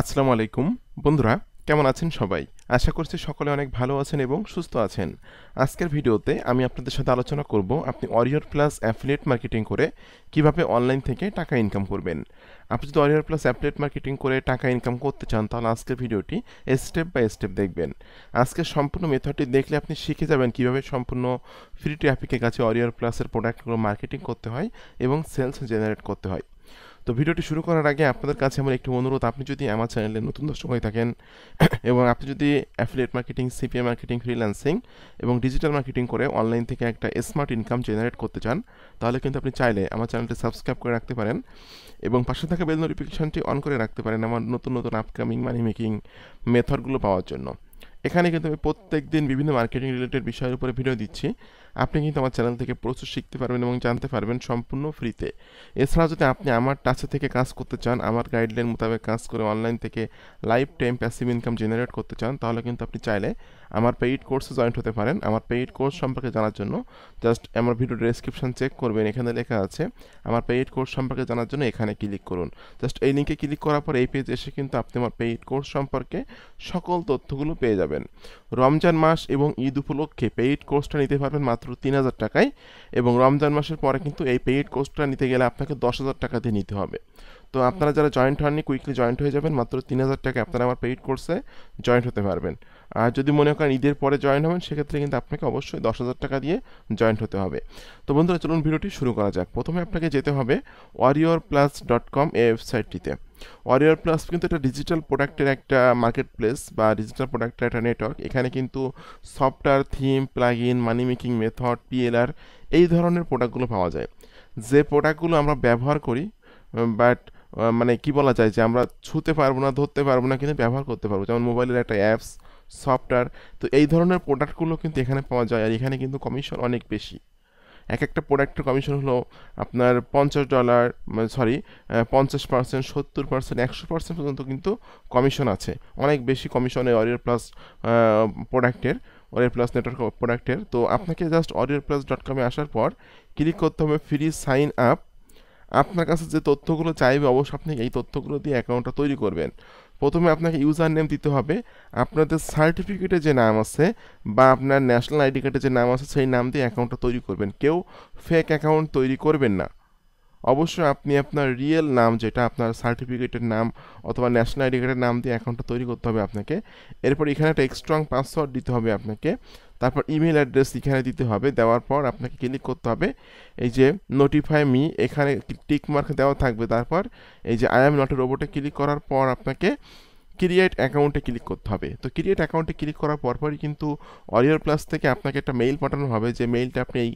আসসালামু আলাইকুম বন্ধুরা কেমন আছেন সবাই আশা করছি সকলে অনেক ভালো আছেন এবং সুস্থ আছেন আজকের ভিডিওতে আমি আপনাদের সাথে আলোচনা করব আপনি অরিয়র প্লাস অ্যাফিলিয়েট মার্কেটিং করে কিভাবে অনলাইন থেকে টাকা ইনকাম করবেন আপনি যদি অরিয়র প্লাস অ্যাফিলিয়েট মার্কেটিং করে টাকা ইনকাম করতে চান তাহলে আজকের ভিডিওটি স্টেপ বাই স্টেপ দেখবেন আজকের সম্পূর্ণ মেথডটি দেখলে আপনি শিখে যাবেন কিভাবে সম্পূর্ণ ফ্রি ট্রাফিকের কাছে অরিয়র প্লাসের প্রোডাক্টগুলো মার্কেটিং করতে হয় এবং সেলস জেনারেট করতে হয় তো ভিডিওটি শুরু করার আগে আপনাদের কাছে আমার একটি অনুরোধ আপনি যদি আমার চ্যানেলে নতুন দর্শক হয়ে থাকেন এবং আপনি যদি affiliate marketing CPA marketing freelancing এবং ডিজিটাল মার্কেটিং করে অনলাইন থেকে একটা স্মার্ট ইনকাম জেনারেট করতে চান তাহলে কিন্তু আপনি চাইলে আমার চ্যানেলটি সাবস্ক্রাইব করে রাখতে পারেন এবং পাশে থাকা বেল নোটিফিকেশানটি অন করে রাখতে পারেন আমার নতুন নতুন আপকামিং মানি মেকিং মেথডগুলো পাওয়ার জন্য এখানে কিন্তু আমি প্রত্যেক দিন বিভিন্ন মার্কেটিং রিলেটেড বিষয়ের উপরে ভিডিও দিচ্ছি আপনি কিন্তু আমার চ্যানেল থেকে প্রচুর শিখতে পারবেন এবং জানতে পারবেন সম্পূর্ণ ফ্রিতে এছাড়াও যদি আপনি আমার টাচে থেকে কাজ করতে চান আমার গাইডলাইন মোতাবেক কাজ করে অনলাইন থেকে lifetime passive income generate করতে চান তাহলে কিন্তু আপনি চাইলে আমার পেইড কোর্সে জয়েন্ট হতে পারেন আমার পেইড কোর্স সম্পর্কে জানার জন্য জাস্ট আমার ভিডিও ডেসক্রিপশন চেক করবেন এখানে লেখা আছে আমার পেইড কোর্স সম্পর্কে জানার জন্য এখানে ক্লিক করুন জাস্ট এই লিঙ্কে ক্লিক করার পর এই পেজ এসে কিন্তু আপনি আমার পেইড কোর্স সম্পর্কে সকল তথ্যগুলো পেয়ে যাবেন রমজান মাস এবং ঈদ উপলক্ষে পেইড কোর্সটা নিতে পারবেন মাত্র তিন হাজার টাকায় এবং রমজান মাসের পরে কিন্তু এই পেইড কোর্সটা নিতে গেলে আপনাকে দশ হাজার টাকা দিয়ে নিতে হবে তো আপনারা যারা জয়েন্ট হননি কুইকলি জয়েন্ট হয়ে যাবেন মাত্র তিন হাজার টাকা আপনারা আমার পেইড কোর্সে জয়েন্ট হতে পারবেন আর যদি মনে করেন ঈদের পরে জয়েন হবেন সেক্ষেত্রে কিন্তু আপনাকে অবশ্যই দশ হাজার টাকা দিয়ে জয়েন্ট হতে হবে তো বন্ধুরা চলুন ভিডিওটি শুরু করা যাক প্রথমে আপনাকে যেতে হবে ওয়ারিওর প্লাস ডট কম এই ওয়েবসাইটটিতে ওয়ারিয়ার প্লাস কিন্তু একটা ডিজিটাল প্রোডাক্টের একটা মার্কেট প্লেস বা ডিজিটাল প্রোডাক্টের একটা নেটওয়ার্ক এখানে কিন্তু software theme plugin money making method PLR এই ধরনের প্রোডাক্টগুলো পাওয়া যায় যে প্রোডাক্টগুলো আমরা ব্যবহার করি বাট মানে কি বলা যায় যে আমরা ছুতে পারবো না ধরতে পারবো না কিন্তু ব্যবহার করতে পারবো যেমন মোবাইলের একটা অ্যাপস সফটওয়্যার তো এই ধরনের প্রোডাক্টগুলো কিন্তু এখানে পাওয়া যায় আর এখানে কিন্তু কমিশন অনেক বেশি এক একটা প্রোডাক্টের কমিশন হলো আপনার পঞ্চাশ ডলার সরি পঞ্চাশ পার্সেন্ট সত্তর পার্সেন্ট একশো পার্সেন্ট পর্যন্ত কিন্তু কমিশন আছে অনেক বেশি কমিশনে অরিয়ার প্লাস প্রোডাক্টের অরিয়ার প্লাস নেটওয়ার্ক প্রোডাক্টের তো আপনাকে জাস্ট অরিয়ার প্লাস ডট কমে আসার পর ক্লিক করতে হবে ফ্রি সাইন আপ আপনার কাছে যে তথ্যগুলো চাইবে অবশ্যই আপনি এই তথ্যগুলো দিয়ে অ্যাকাউন্টটা তৈরি করবেন প্রথমে আপনাকে ইউজার নেম দিতে হবে আপনাদের সার্টিফিকেটে যে নাম আছে বা আপনার ন্যাশনাল আইডি কার্ডে যে নাম আছে সেই নাম দিয়ে অ্যাকাউন্টটা তৈরি করবেন কেউ ফেক অ্যাকাউন্ট তৈরি করবেন না অবশ্যই আপনি আপনার রিয়েল নাম যেটা আপনার সার্টিফিকেটের নাম অথবা ন্যাশনাল আইডি কার্ডের নাম দিয়ে অ্যাকাউন্টটা তৈরি করতে হবে আপনাকে এরপর এখানে একটা এক্সট্রং পাসওয়ার্ড দিতে হবে আপনাকে তারপর ইমেল অ্যাড্রেস এখানে দিতে হবে দেওয়ার পর আপনাকে ক্লিক করতে হবে এই যে নোটিফাই মি এখানে টিক মার্ক দেওয়া থাকবে তারপর এই যে আই এম নট রোবটে ক্লিক করার পর আপনাকে ক্রিয়েট অ্যাকাউন্টে ক্লিক করতে হবে তো ক্রিয়েট অ্যাকাউন্টে ক্লিক করার পরপরই কিন্তু অরিয়ার প্লাস থেকে আপনাকে একটা মেইল পাঠানো হবে যে মেইলটা আপনি এই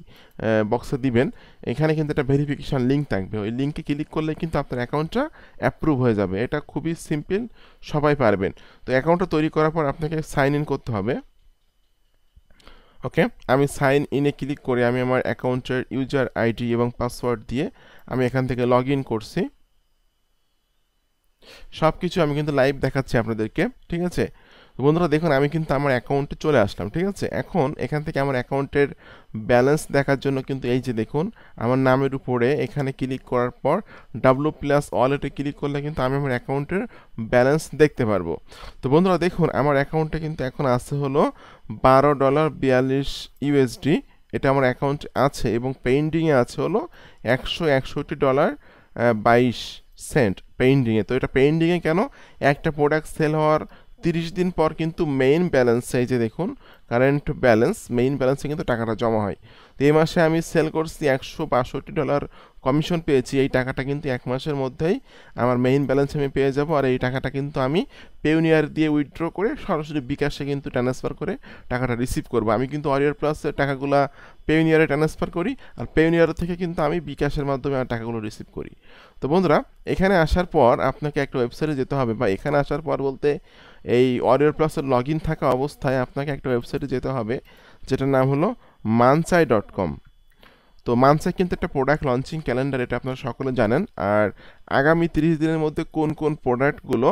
বক্সে দিবেন এখানে কিন্তু একটা ভেরিফিকেশান লিঙ্ক থাকবে ওই লিঙ্কে ক্লিক করলে কিন্তু আপনার অ্যাকাউন্টটা অ্যাপ্রুভ হয়ে যাবে এটা খুবই সিম্পল সবাই পারবেন তো অ্যাকাউন্টটা তৈরি করার পর আপনাকে সাইন ইন করতে হবে ওকে আমি সাইন ইনে ক্লিক করে আমি আমার অ্যাকাউন্টের ইউজার আইডি এবং পাসওয়ার্ড দিয়ে আমি এখান থেকে লগ ইন করছি সব কিছু আমি কিন্তু লাইভ দেখাচ্ছি আপনাদেরকে ঠিক আছে তো বন্ধুরা দেখুন আমি কিন্তু আমার অ্যাকাউন্টে চলে আসলাম ঠিক আছে এখন এখান থেকে আমার অ্যাকাউন্টের ব্যালেন্স দেখার জন্য কিন্তু এই যে দেখুন আমার নামের উপরে এখানে ক্লিক করার পর ডাব্লু প্লাস ওয়ালেটে ক্লিক করলে কিন্তু আমি আমার অ্যাকাউন্টের ব্যালেন্স দেখতে পারবো তো বন্ধুরা দেখুন আমার অ্যাকাউন্টে কিন্তু এখন আছে হলো বারো ডলার বিয়াল্লিশ ইউএসডি এটা আমার অ্যাকাউন্ট আছে এবং পেন্ডিংয়ে আছে হলো একশো একষট্টি ডলার বাইশ সেন্ট পেন্ডিংয়ে তো এটা পেন্ডিংয়ে কেন একটা প্রোডাক্ট সেল হওয়ার তিরিশ দিন পর কিন্তু মেইন ব্যালেন্স এই যে দেখুন কারেন্ট ব্যালেন্স মেইন ব্যালেন্সে কিন্তু টাকাটা জমা হয় তো এই মাসে আমি সেল করছি একশো ডলার কমিশন পেয়েছি এই টাকাটা কিন্তু এক মাসের মধ্যেই আমার মেইন ব্যালেন্স আমি পেয়ে যাব আর এই টাকাটা কিন্তু আমি পেউনিয়ার দিয়ে উইথড্র করে সরাসরি বিকাশে কিন্তু ট্রান্সফার করে টাকাটা রিসিভ করব আমি কিন্তু অরিয়ার প্লাসের টাকাগুলো পেউনিয়ারে ট্রান্সফার করি আর পেউনিয়ার থেকে কিন্তু আমি বিকাশের মাধ্যমে আমার টাকাগুলো রিসিভ করি তো বন্ধুরা এখানে আসার পর আপনাকে একটা ওয়েবসাইটে যেতে হবে বা এখানে আসার পর বলতে এই অডিও প্লাসের লগ ইন থাকা অবস্থায় আপনাকে একটা ওয়েবসাইটে যেতে হবে যেটার নাম হলো মানসাই ডট কম তো মানসাই কিন্তু একটা প্রোডাক্ট লঞ্চিং ক্যালেন্ডার এটা আপনারা সকলে জানেন আর আগামী তিরিশ দিনের মধ্যে কোন কোন প্রোডাক্টগুলো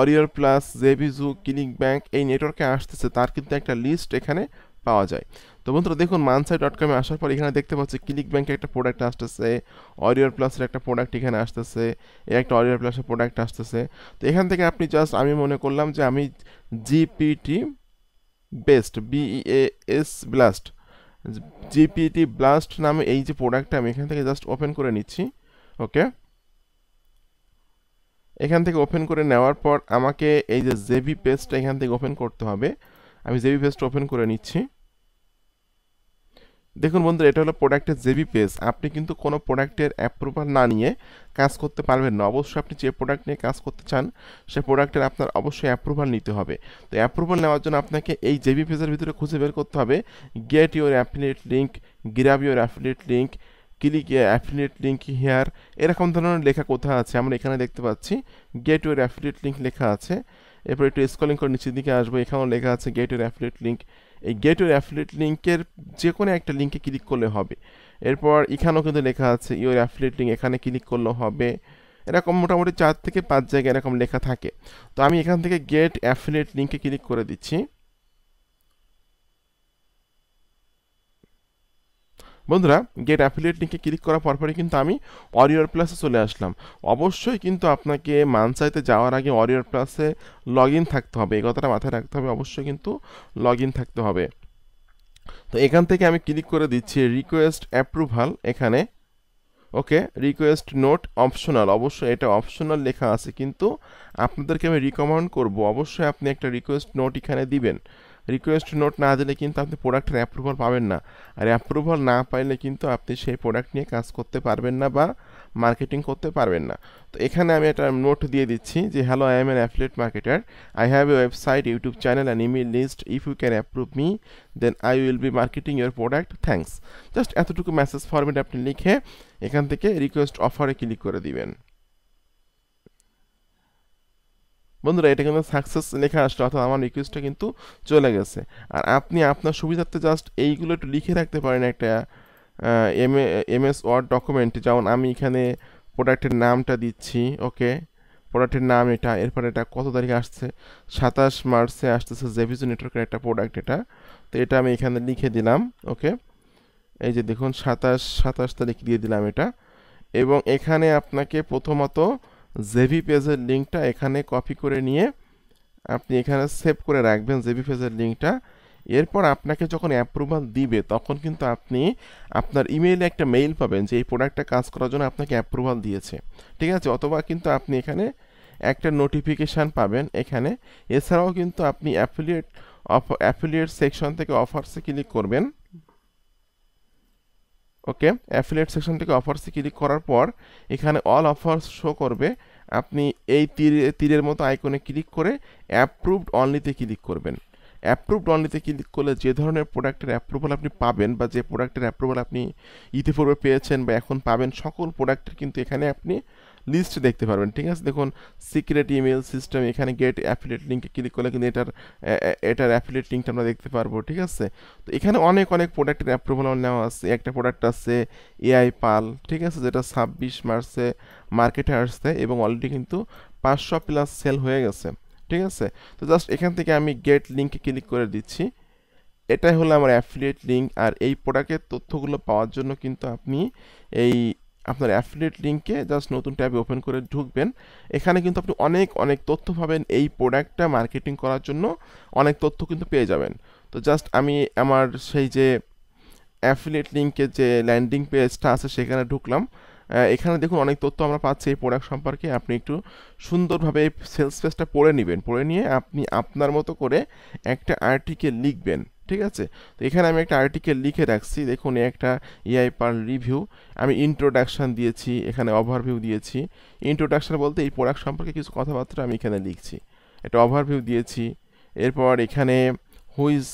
Warrior Plus JVZoo ClickBank এই নেটওয়ার্কে আসতেছে তার কিন্তু একটা লিস্ট এখানে পাওয়া যায় তো বন্ধুরা দেখুন মানসাই ডট কমে আসার পর এখানে দেখতে পাচ্ছি ক্লিক ব্যাঙ্কে একটা প্রোডাক্ট আসতেছে অরিয়র প্লাসের একটা প্রোডাক্ট এখানে আসতেছে এই একটা অরিয়র প্লাসের প্রোডাক্ট আসতেছে তো এখান থেকে আপনি জাস্ট আমি মনে করলাম যে আমি GPT best BAS blast GPT blast নামে এই যে প্রোডাক্টটা আমি এখান থেকে জাস্ট ওপেন করে নিচ্ছি ওকে এখান থেকে ওপেন করে নেওয়ার পর আমাকে এই যে জেবি পেস্টটা এখান থেকে ওপেন করতে হবে আমি জেবি পেস্ট ওপেন করে নিচ্ছি দেখুন বন্ধুরা এটা হলো প্রোডাক্টের জেবি পেজ আপনি কিন্তু কোনো প্রোডাক্টের অ্যাপ্রুভাল না নিয়ে কাজ করতে পারবেন না অবশ্যই আপনি যে প্রোডাক্ট নিয়ে কাজ করতে চান সে প্রোডাক্টের আপনার অবশ্যই অ্যাপ্রুভাল নিতে হবে তো অ্যাপ্রুভাল নেওয়ার জন্য আপনাকে এই জেবি পেজের ভিতরে খুঁজে বের করতে হবে get your affiliate link grab your affiliate link click affiliate link here এরকম ধরনের লেখা কোথায় আছে আমরা এখানে দেখতে পাচ্ছি গেট ইউর অ্যাফিলিয়েট লিঙ্ক লেখা আছে এরপর একটু স্কলিং করে নিচের দিকে আসবো এখানেও লেখা আছে গেট ইউর অ্যাফিলিয়েট লিঙ্ক এই গেটওয়ে অ্যাফিলেট লিঙ্কের যে কোনো একটা লিঙ্কে ক্লিক করলে হবে এরপর এখানেও কিন্তু লেখা আছে ইউর অ্যাফিলেট লিঙ্ক এখানে ক্লিক করলে হবে এরকম মোটামুটি চার থেকে পাঁচ জায়গায় এরকম লেখা থাকে তো আমি এখান থেকে গেট অ্যাফিলেট লিঙ্কে ক্লিক করে দিচ্ছি বন্ধুরা গেট অ্যাফিলিয়েট লিঙ্কে ক্লিক করার পরপরই কিন্তু আমি অরিয়র প্লাসে চলে আসলাম অবশ্যই কিন্তু আপনাকে মানসাইতে যাওয়ার আগে অরিয়র প্লাসে লগ থাকতে হবে এই কথাটা মাথায় রাখতে হবে অবশ্যই কিন্তু লগ থাকতে হবে তো এখান থেকে আমি ক্লিক করে দিচ্ছি রিকোয়েস্ট অ্যাপ্রুভাল এখানে ওকে রিকোয়েস্ট নোট অপশনাল অবশ্যই এটা অপশনাল লেখা আছে কিন্তু আপনাদেরকে আমি রিকমেন্ড করব অবশ্যই আপনি একটা রিকোয়েস্ট নোট এখানে দিবেন রিকোয়েস্ট নোট না দিলে কিন্তু আপনি প্রোডাক্টের অ্যাপ্রুভাল পাবেন না আর অ্যাপ্রুভাল না পাইলে কিন্তু আপনি সেই প্রোডাক্ট নিয়ে কাজ করতে পারবেন না বা মার্কেটিং করতে পারবেন না তো এখানে আমি একটা নোট দিয়ে দিচ্ছি যে hello I am an affiliate marketer I have a website YouTube channel and email list if you can approve me then I will be marketing your product thanks just এতটুকু মেসেজ ফরম্যাট আপনি লিখে এখান থেকে request অফারে click করে দিবেন বন্ধুরা এটা কিন্তু সাকসেস লেখা আসলো অর্থাৎ আমার রিকোয়েস্টটা কিন্তু চলে গেছে আর আপনি আপনার সুবিধার্থে জাস্ট এইগুলো একটু লিখে রাখতে পারেন একটা M M S word document যেমন আমি এখানে প্রোডাক্টের নামটা দিচ্ছি ওকে প্রোডাক্টের নাম এটা এরপরে এটা কত তারিখে আসছে সাতাশ মার্চে আসতেছে জেভিজো নেটওয়ার্কের একটা প্রোডাক্ট এটা তো এটা আমি এখানে লিখে দিলাম ওকে এই যে দেখুন সাতাশ সাতাশ তারিখ দিয়ে দিলাম এটা এবং এখানে আপনাকে প্রথমত জেভি পেজের লিঙ্কটা এখানে কপি করে নিয়ে আপনি এখানে সেভ করে রাখবেন জেভি পেজের লিঙ্কটা এরপর আপনাকে যখন অ্যাপ্রুভাল দিবে তখন কিন্তু আপনি আপনার ইমেইলে একটা মেইল পাবেন যে এই প্রোডাক্টটা কাজ করার জন্য আপনাকে অ্যাপ্রুভাল দিয়েছে ঠিক আছে অথবা কিন্তু আপনি এখানে একটা নোটিফিকেশান পাবেন এখানে এছাড়াও কিন্তু আপনি অ্যাফিলিয়েট অফ অ্যাফিলিয়েট সেকশন থেকে অফার্সে ক্লিক করবেন ওকে অ্যাফিলেট সেকশন থেকে অফার্সে ক্লিক করার পর এখানে অল অফার্স শো করবে আপনি এই তীর তীরের মতো আইকনে ক্লিক করে অ্যাপ্রুভড অনলিতে ক্লিক করবেন অ্যাপ্রুভড অনলিতে ক্লিক করলে যে ধরনের প্রোডাক্টের অ্যাপ্রুভাল আপনি পাবেন বা যে প্রোডাক্টের অ্যাপ্রুভাল আপনি ইতিপূর্বে পেয়েছেন বা এখন পাবেন সকল প্রোডাক্টের কিন্তু এখানে আপনি লিস্ট দেখতে পারবেন ঠিক আছে দেখুন সিক্রেট ইমেল সিস্টেম এখানে গেট অ্যাফিলেট লিঙ্কে ক্লিক করলে কিন্তু এটার এটার অ্যাফিলেট লিঙ্কটা আমরা দেখতে পারবো ঠিক আছে তো এখানে অনেক অনেক প্রোডাক্টের অ্যাপ্রুভাল নেওয়া আছে একটা প্রোডাক্ট আছে এআই পাল ঠিক আছে যেটা ছাব্বিশ মার্চে মার্কেটে আসছে এবং অলরেডি কিন্তু পাঁচশো প্লাস সেল হয়ে গেছে ঠিক আছে তো জাস্ট এখান থেকে আমি গেট লিঙ্কে ক্লিক করে দিচ্ছি এটাই হলো আমার অ্যাফিলিয়েট লিঙ্ক আর এই প্রোডাক্টের তথ্যগুলো পাওয়ার জন্য কিন্তু আপনি এই আপনার অ্যাফিলিয়েট লিঙ্কে জাস্ট নতুন ট্যাবে ওপেন করে ঢুকবেন এখানে কিন্তু আপনি অনেক অনেক তথ্য পাবেন এই প্রোডাক্টটা মার্কেটিং করার জন্য অনেক তথ্য কিন্তু পেয়ে যাবেন তো জাস্ট আমি আমার সেই যে অ্যাফিলিয়েট লিঙ্কে যে ল্যান্ডিং পেজটা আছে সেখানে ঢুকলাম এখানে দেখুন অনেক তথ্য আমরা পাচ্ছি এই প্রোডাক্ট সম্পর্কে আপনি একটু সুন্দরভাবে সেলস পেজটা পড়ে নেবেন পড়ে নিয়ে আপনি আপনার মতো করে একটা আর্টিকেল লিখবেন ঠিক আছে তো এখানে আমি একটা আর্টিকেল লিখে রাখছি দেখুন একটা এআই পার রিভিউ আমি ইন্ট্রোডাকশান দিয়েছি এখানে ওভারভিউ দিয়েছি ইন্ট্রোডাকশান বলতে এই প্রোডাক্ট সম্পর্কে কিছু কথাবার্তা আমি এখানে লিখছি একটা ওভারভিউ দিয়েছি এরপর এখানে who is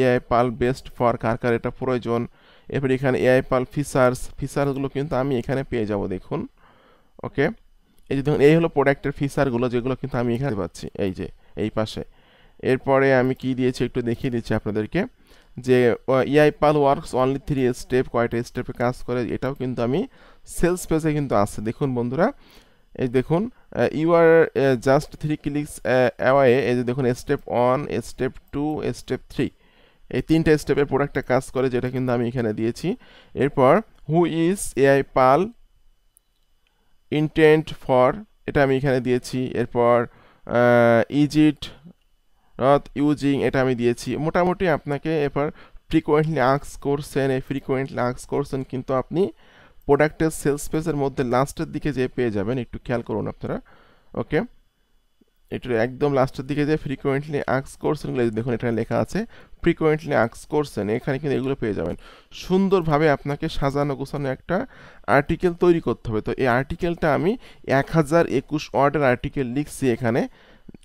AI pal best for কার কার এটা প্রয়োজন এরপর এখানে এআই পাল ফিচার্স ফিচার্সগুলো কিন্তু আমি এখানে পেয়ে যাব দেখুন ওকে এই যে দেখুন এই হলো প্রোডাক্টের ফিচারগুলো যেগুলো কিন্তু আমি এখানে পাচ্ছি এই যে এই পাশে এরপরে আমি কি দিয়েছি একটু দেখিয়ে দিচ্ছি আপনাদেরকে যে AI pal works only three step কয়টা স্টেপে কাজ করে এটাও কিন্তু আমি সেলস পেজে কিন্তু আছে দেখুন বন্ধুরা এই দেখুন you are just three clicks away এই যে দেখুন step one step two step three এই তিনটা স্টেপে প্রোডাক্টটা কাজ করে যেটা কিন্তু আমি এখানে দিয়েছি এরপর who is AI pal intent for এটা আমি এখানে দিয়েছি এরপর ইজিট নট ইউজিং এটা আমি দিয়েছি মোটামুটি আপনাকে এবার ফ্রিকোয়েন্টলি আক্স করছেন এই ফ্রিকোয়েন্টলি আক্স করছেন কিন্তু আপনি প্রোডাক্টের সেলস পেজের মধ্যে লাস্টের দিকে যে পেয়ে যাবেন একটু খেয়াল করুন আপনারা ওকে একটু একদম লাস্টের দিকে যে ফ্রিকোয়েন্টলি আক্স করছেন দেখুন এটা লেখা আছে ফ্রিকোয়েন্টলি আক্স করছেন এখানে কিন্তু এগুলো পেয়ে যাবেন সুন্দরভাবে আপনাকে সাজানো গোছানো একটা আর্টিকেল তৈরি করতে হবে তো এই আর্টিকেলটা আমি এক হাজার একুশ ওয়ার্ডের আর্টিকেল লিখছি এখানে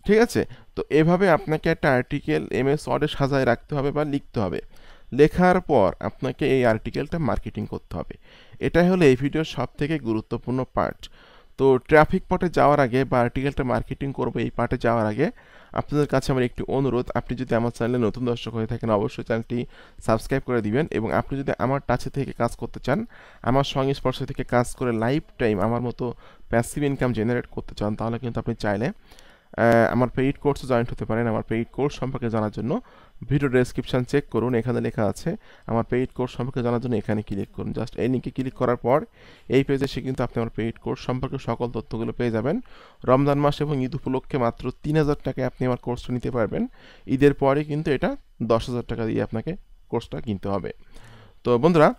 ঠিক আছে তো এভাবে আপনাকে একটা আর্টিকেল এম এস ওয়ার্ডে সাজায় রাখতে হবে বা লিখতে হবে লেখার পর আপনাকে এই আর্টিকেলটা মার্কেটিং করতে হবে এটাই হলো এই ভিডিওর সব থেকে গুরুত্বপূর্ণ পার্ট তো ট্রাফিক পটে যাওয়ার আগে বা আর্টিকেলটা মার্কেটিং করবো এই পার্টে যাওয়ার আগে আপনাদের কাছে আমার একটি অনুরোধ আপনি যদি আমার চ্যানেলে নতুন দর্শক হয়ে থাকেন অবশ্যই চ্যানেলটি সাবস্ক্রাইব করে দিবেন এবং আপনি যদি আমার টাচে থেকে কাজ করতে চান আমার সংস্পর্শ থেকে কাজ করে লাইফ টাইম আমার মতো প্যাসিভ ইনকাম জেনারেট করতে চান তাহলে কিন্তু আপনি চাইলে আমার পেইড কোর্সে জয়েন্ট হতে পারেন আমার পেইড কোর্স সম্পর্কে জানার জন্য ভিডিও ডেসক্রিপশান চেক করুন এখানে লেখা আছে আমার পেইড কোর্স সম্পর্কে জানার জন্য এখানে ক্লিক করুন জাস্ট এই লিঙ্কে ক্লিক করার পর এই পেজে এসে কিন্তু আপনি আমার পেইড কোর্স সম্পর্কে সকল তথ্যগুলো পেয়ে যাবেন রমজান মাস এবং ঈদ উপলক্ষে মাত্র তিন হাজার টাকায় আপনি আমার কোর্সটা নিতে পারবেন ঈদের পরে কিন্তু এটা দশ হাজার টাকা দিয়ে আপনাকে কোর্সটা কিনতে হবে তো বন্ধুরা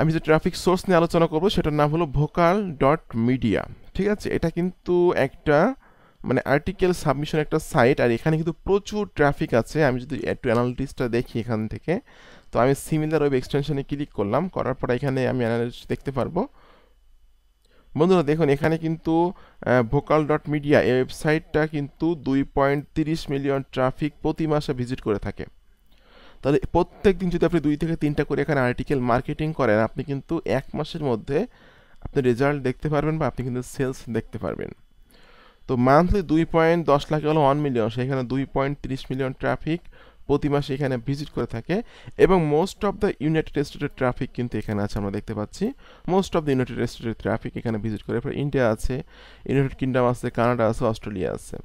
আমি যে ট্রাফিক সোর্স নিয়ে আলোচনা করবো সেটার নাম হলো ভোকাল ডট মিডিয়া ঠিক আছে এটা কিন্তু একটা মানে আর্টিকেল সাবমিশন একটা সাইট আর এখানে কিন্তু প্রচুর ট্রাফিক আছে আমি যদি একটু অ্যানালিটিসটা দেখি এখান থেকে তো আমি সিমিলার ওয়েব এক্সটেনশনে ক্লিক করলাম করার পর এখানে আমি অ্যানালিস দেখতে পারবো বন্ধুরা দেখুন এখানে কিন্তু ভোকাল ডট মিডিয়া এই ওয়েবসাইটটা কিন্তু দুই পয়েন্ট তিরিশ মিলিয়ন ট্রাফিক প্রতি মাসে ভিজিট করে থাকে তাহলে প্রত্যেক দিন যদি আপনি দুই থেকে তিনটা করে এখানে আর্টিকেল মার্কেটিং করেন আপনি কিন্তু এক মাসের মধ্যে আপনি রেজাল্ট দেখতে পারবেন বা আপনি কিন্তু সেলস দেখতে পারবেন তো মান্থলি দুই পয়েন্ট দশ লাখ হলো ওয়ান মিলিয়ন সেখানে দুই পয়েন্ট তিরিশ মিলিয়ন ট্রাফিক প্রতি মাসে এখানে ভিজিট করে থাকে এবং মোস্ট অফ দ্য ইউনাইটেড স্টেটের ট্রাফিক কিন্তু এখানে আছে আমরা দেখতে পাচ্ছি মোস্ট অফ দ্য ইউনাইটেড স্টেটের ট্রাফিক এখানে ভিজিট করে ইন্ডিয়া আছে ইউনাইটেড কিংডম আছে কানাডা আছে অস্ট্রেলিয়া আছে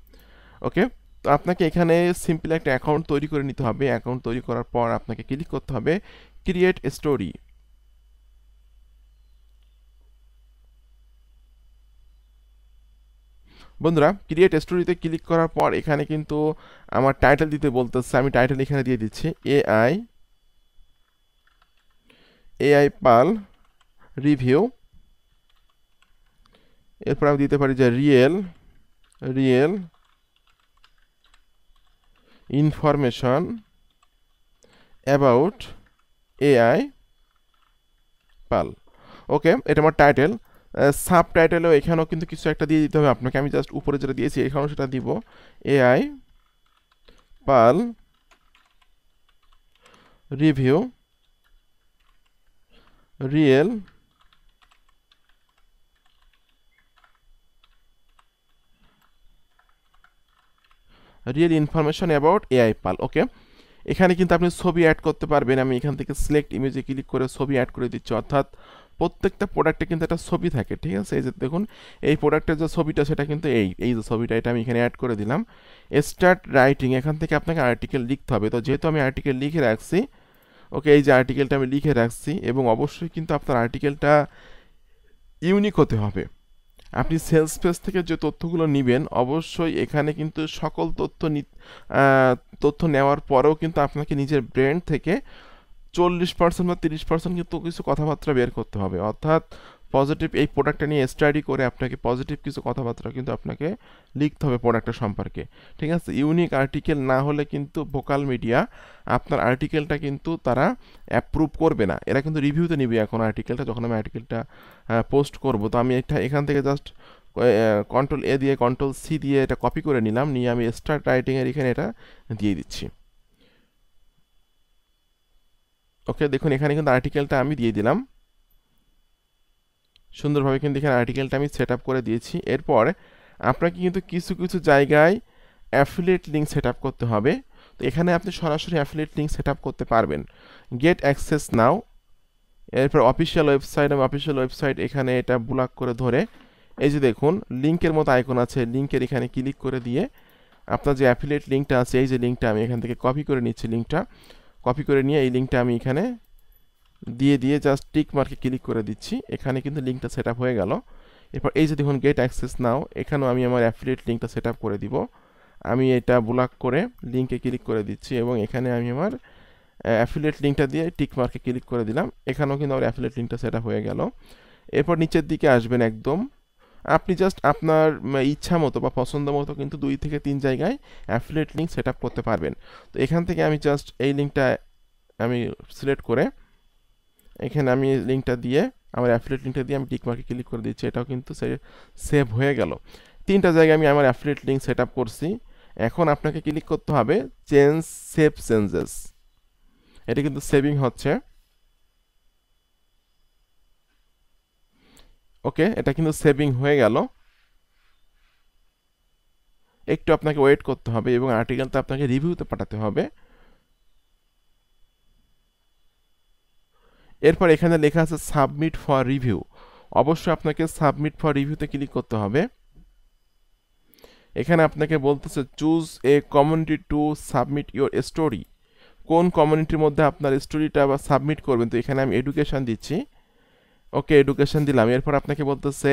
ওকে তো আপনাকে এখানে সিম্পল একটা অ্যাকাউন্ট তৈরি করে নিতে হবে অ্যাকাউন্ট তৈরি করার পর আপনাকে ক্লিক করতে হবে ক্রিয়েট স্টোরি বন্ধুরা ক্রিয়েট স্টোরিতে ক্লিক করার পর এখানে কিন্তু আমার টাইটেল দিতে বলতেছে আমি টাইটেল এখানে দিয়ে দিচ্ছি এআই এআই পাল রিভিউ এরপর আমি দিতে পারি যে real real information about AI pal okay এটা আমার টাইটেল সাব টাইটেলও এখানেও কিন্তু কিছু একটা দিয়ে দিতে হবে আপনাকে আমি জাস্ট উপরে যেটা দিয়েছি এখানেও সেটা দিব AI pal review real real information about AI pal okay এখানে কিন্তু আপনি ছবি অ্যাড করতে পারবেন আমি এখান থেকে সিলেক্ট ইমেজে ক্লিক করে ছবি অ্যাড করে দিচ্ছি অর্থাৎ প্রত্যেকটা প্রোডাক্টে কিন্তু একটা ছবি থাকে ঠিক আছে এই যে দেখুন এই প্রোডাক্টের যে ছবিটা সেটা কিন্তু এই এই যে ছবিটা এটা আমি এখানে অ্যাড করে দিলাম স্টার্ট রাইটিং এখান থেকে আপনাকে আর্টিকেল লিখতে হবে তো যেহেতু আমি আর্টিকেল লিখে রাখছি ওকে এই যে আর্টিকেলটা আমি লিখে রাখছি এবং অবশ্যই কিন্তু আপনার আর্টিকেলটা ইউনিক হতে হবে আপনি সেলস পেজ থেকে যে তথ্যগুলো নেবেন অবশ্যই এখানে কিন্তু সকল তথ্য তথ্য নেওয়ার পরেও কিন্তু আপনাকে নিজের ব্র্যান্ড থেকে চল্লিশ পার্সেন্ট বা তিরিশ পার্সেন্ট কিন্তু কিছু কথাবার্তা বের করতে হবে অর্থাৎ পজিটিভ এই প্রোডাক্টটা নিয়ে স্টাডি করে আপনাকে পজিটিভ কিছু কথাবার্তা কিন্তু আপনাকে লিখতে হবে প্রোডাক্টের সম্পর্কে ঠিক আছে ইউনিক আর্টিকেল না হলে কিন্তু ভোকাল মিডিয়া আপনার আর্টিকেলটা কিন্তু তারা অ্যাপ্রুভ করবে না এরা কিন্তু রিভিউতে নিবে এখন আর্টিকেলটা যখন আমি আর্টিকেলটা পোস্ট করব তো আমি এটা এখান থেকে জাস্ট কন্ট্রোল এ দিয়ে কন্ট্রোল সি দিয়ে এটা কপি করে নিলাম নিয়ে আমি স্টার্ট রাইটিংয়ের এখানে এটা দিয়ে দিচ্ছি ওকে দেখুন এখানে কিন্তু আর্টিকেলটা আমি দিয়ে দিলাম সুন্দরভাবে কিন্তু এখানে আর্টিকেলটা আমি সেট করে দিয়েছি এরপর আপনাকে কিন্তু কিছু কিছু জায়গায় অ্যাফিলিয়েট লিঙ্ক সেট করতে হবে তো এখানে আপনি সরাসরি অ্যাফিলিয়েট লিঙ্ক সেট করতে পারবেন গেট অ্যাক্সেস নাও এরপর অফিসিয়াল ওয়েবসাইট এবং অফিসিয়াল ওয়েবসাইট এখানে এটা ব্লক করে ধরে এই যে দেখুন লিঙ্কের মতো আইকন আছে লিঙ্কের এখানে ক্লিক করে দিয়ে আপনার যে অ্যাফিলিয়েট লিঙ্কটা আছে এই যে লিঙ্কটা আমি এখান থেকে কপি করে নিচ্ছি লিঙ্কটা কপি করে নিয়ে এই লিঙ্কটা আমি এখানে দিয়ে দিয়ে জাস্ট টিক মার্কে ক্লিক করে দিচ্ছি এখানে কিন্তু লিঙ্কটা সেট হয়ে গেল এরপর এই যে দেখুন গেট অ্যাক্সেস নাও এখানেও আমি আমার অ্যাফিলিয়েট লিঙ্কটা সেট করে দিব আমি এটা ব্লক করে লিঙ্কে ক্লিক করে দিচ্ছি এবং এখানে আমি আমার অ্যাফিলিয়েট লিঙ্কটা দিয়ে টিক মার্কে ক্লিক করে দিলাম এখানেও কিন্তু আমার অ্যাফিলিয়েট লিঙ্কটা সেট হয়ে গেল এরপর নিচের দিকে আসবেন একদম আপনি জাস্ট আপনার ইচ্ছা মতো বা পছন্দ মতো কিন্তু দুই থেকে তিন জায়গায় অ্যাফিলেট লিঙ্ক সেট করতে পারবেন তো এখান থেকে আমি জাস্ট এই লিঙ্কটা আমি সিলেক্ট করে এখানে আমি লিঙ্কটা দিয়ে আমার অ্যাফিলেট লিঙ্কটা দিয়ে আমি টিকমার্কে ক্লিক করে দিচ্ছি এটাও কিন্তু সেভ হয়ে গেল তিনটা জায়গায় আমি আমার অ্যাফিলেট লিঙ্ক সেট করছি এখন আপনাকে ক্লিক করতে হবে চেঞ্জ সেভ চেঞ্জেস এটা কিন্তু সেভিং হচ্ছে ওকে এটা কিন্তু সেভিং হয়ে গেল একটু আপনাকে ওয়েট করতে হবে এবং আর্টিকেলটা আপনাকে রিভিউতে পাঠাতে হবে এরপর এখানে লেখা আছে সাবমিট ফর রিভিউ অবশ্যই আপনাকে সাবমিট ফর রিভিউতে ক্লিক করতে হবে এখানে আপনাকে বলতেছে choose a community to submit your story কোন কমিউনিটির মধ্যে আপনার স্টোরিটা আবার সাবমিট করবেন তো এখানে আমি এডুকেশান দিচ্ছি ওকে এডুকেশন দিলাম এরপর আপনাকে বলতেছে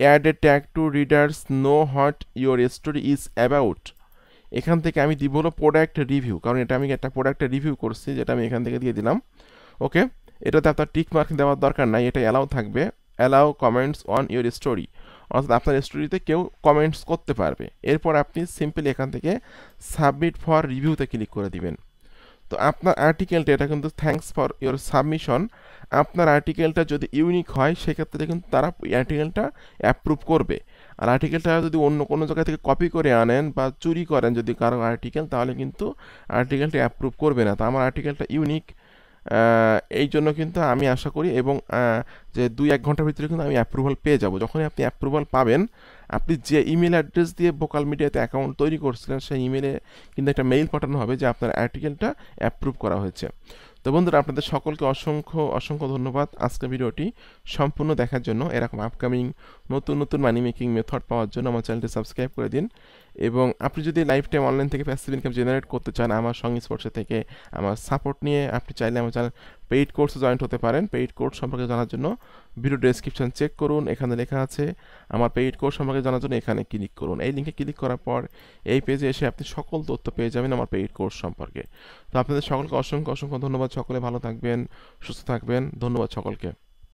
add a tag to readers know what your story is about এখান থেকে আমি দিব হলো প্রোডাক্ট রিভিউ কারণ এটা আমি একটা প্রোডাক্টের রিভিউ করছি যেটা আমি এখান থেকে দিয়ে দিলাম ওকে এটাতে আপনার টিক মার্ক দেওয়ার দরকার নাই এটা অ্যালাউ থাকবে allow comments on your story অর্থাৎ আপনার স্টোরিতে কেউ কমেন্টস করতে পারবে এরপর আপনি সিম্পলি এখান থেকে সাবমিট ফর রিভিউতে ক্লিক করে দিবেন তো আপনার আর্টিকেলটা এটা কিন্তু থ্যাংকস ফর ইওর সাবমিশন আপনার আর্টিকেলটা যদি ইউনিক হয় সেক্ষেত্রে কিন্তু তারা আর্টিকেলটা অ্যাপ্রুভ করবে আর আর্টিকেলটা যদি অন্য কোনো জায়গা থেকে কপি করে আনেন বা চুরি করেন যদি কারো আর্টিকেল তাহলে কিন্তু আর্টিকেলটা অ্যাপ্রুভ করবে না তো আমার আর্টিকেলটা ইউনিক এই জন্য কিন্তু আমি আশা করি এবং যে দুই এক ঘন্টার ভিতরে কিন্তু আমি অ্যাপ্রুভাল পেয়ে যাব যখনই আপনি অ্যাপ্রুভাল পাবেন আপনি যে ইমেল অ্যাড্রেস দিয়ে ভোকাল মিডিয়াতে অ্যাকাউন্ট তৈরি করছিলেন সেই ইমেলে কিন্তু একটা মেইল পাঠানো হবে যে আপনার আর্টিকেলটা অ্যাপ্রুভ করা হয়েছে তো বন্ধুরা আপনাদের সকলকে অসংখ্য অসংখ্য ধন্যবাদ আজকের ভিডিওটি সম্পূর্ণ দেখার জন্য এরকম আপকামিং নতুন নতুন মানি মেকিং মেথড পাওয়ার জন্য আমার চ্যানেলটি সাবস্ক্রাইব করে দিন এবং আপনি যদি লাইফ টাইম অনলাইন থেকে প্যাসিভ ইনকাম জেনারেট করতে চান আমার সংস্পর্শে থেকে আমার সাপোর্ট নিয়ে আপনি চাইলে আমার চ্যানেল পেইড কোর্সে জয়েন্ট হতে পারেন পেইড কোর্স সম্পর্কে জানার জন্য ভিডিও ডেসক্রিপশন চেক করুন এখানে লেখা আছে আমার পেইড কোর্স সম্পর্কে জানার জন্য এখানে ক্লিক করুন এই লিঙ্কে ক্লিক করার পর এই পেজে এসে আপনি সকল তথ্য পেয়ে যাবেন আমার পেইড কোর্স সম্পর্কে তো আপনাদের সকলকে অসংখ্য অসংখ্য ধন্যবাদ সকলে ভালো থাকবেন সুস্থ থাকবেন ধন্যবাদ সকলকে